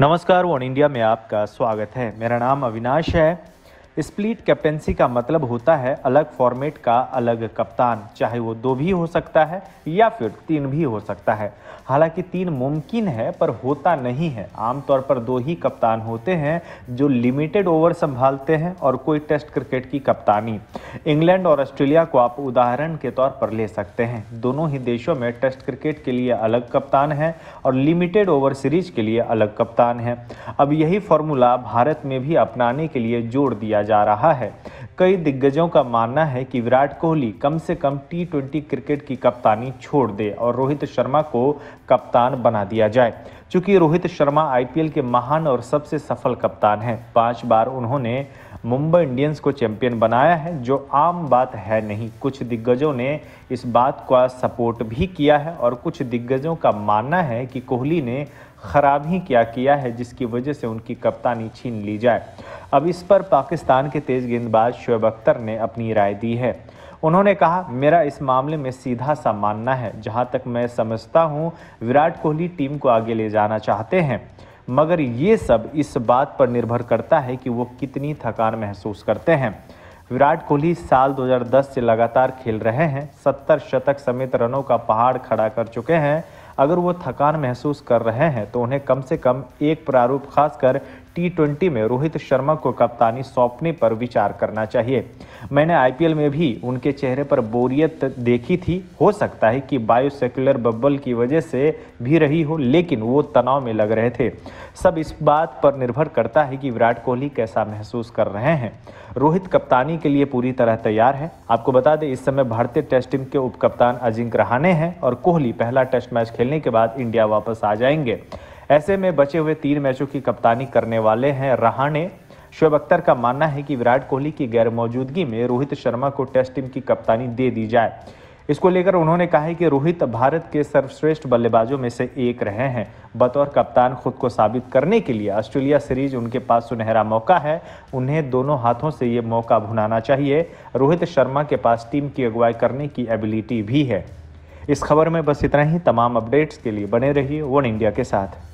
नमस्कार one India में आपका स्वागत है मेरा नाम अविनाश है स्प्लिट कैप्टेंसी का मतलब होता है अलग फॉर्मेट का अलग कप्तान चाहे वो दो भी हो सकता है या फिर तीन भी हो सकता है हालांकि तीन मुमकिन है पर होता नहीं है आमतौर पर दो ही कप्तान होते हैं जो लिमिटेड ओवर संभालते हैं और कोई टेस्ट क्रिकेट की कप्तानी इंग्लैंड और ऑस्ट्रेलिया को आप उदाहरण के तौर पर ले सकते हैं दोनों ही देशों में टेस्ट क्रिकेट के लिए अलग कप्तान हैं और लिमिटेड ओवर सीरीज के लिए अलग कप्तान है अब यही फॉर्मूला भारत में भी अपनाने के लिए जोड़ दिया जा रहा है कई दिग्गजों का मानना है कि विराट कोहली कम से कम टी ट्वेंटी क्रिकेट की कप्तानी छोड़ दे और रोहित शर्मा को कप्तान बना दिया जाए चूंकि रोहित शर्मा आईपीएल के महान और सबसे सफल कप्तान हैं पांच बार उन्होंने मुंबई इंडियंस को चैंपियन बनाया है जो आम बात है नहीं कुछ दिग्गजों ने इस बात का सपोर्ट भी किया है और कुछ दिग्गजों का मानना है कि कोहली ने खराब ही क्या किया है जिसकी वजह से उनकी कप्तानी छीन ली जाए अब इस पर पाकिस्तान के तेज़ गेंदबाज शुएब अख्तर ने अपनी राय दी है उन्होंने कहा मेरा इस मामले में सीधा सा मानना है जहां तक मैं समझता हूं विराट कोहली टीम को आगे ले जाना चाहते हैं मगर ये सब इस बात पर निर्भर करता है कि वो कितनी थकान महसूस करते हैं विराट कोहली साल 2010 से लगातार खेल रहे हैं 70 शतक समेत रनों का पहाड़ खड़ा कर चुके हैं अगर वो थकान महसूस कर रहे हैं तो उन्हें कम से कम एक प्रारूप खासकर टी ट्वेंटी में रोहित शर्मा को कप्तानी सौंपने पर विचार करना चाहिए मैंने आईपीएल में भी उनके चेहरे पर बोरियत देखी थी हो सकता है कि बायोसेकुलर बबल की वजह से भी रही हो लेकिन वो तनाव में लग रहे थे सब इस बात पर निर्भर करता है कि विराट कोहली कैसा महसूस कर रहे हैं रोहित कप्तानी के लिए पूरी तरह तैयार है आपको बता दें इस समय भारतीय टेस्ट टीम के उप कप्तान अजिंक रहाने हैं और कोहली पहला टेस्ट मैच खेलने के बाद इंडिया वापस आ जाएंगे ऐसे में बचे हुए तीन मैचों की कप्तानी करने वाले हैं रहाणे शोएब अख्तर का मानना है कि विराट कोहली की गैरमौजूदगी में रोहित शर्मा को टेस्ट टीम की कप्तानी दे दी जाए इसको लेकर उन्होंने कहा है कि रोहित भारत के सर्वश्रेष्ठ बल्लेबाजों में से एक रहे हैं बतौर कप्तान खुद को साबित करने के लिए ऑस्ट्रेलिया सीरीज उनके पास सुनहरा मौका है उन्हें दोनों हाथों से ये मौका भुनाना चाहिए रोहित शर्मा के पास टीम की अगुवाई करने की एबिलिटी भी है इस खबर में बस इतना ही तमाम अपडेट्स के लिए बने रहिए वन इंडिया के साथ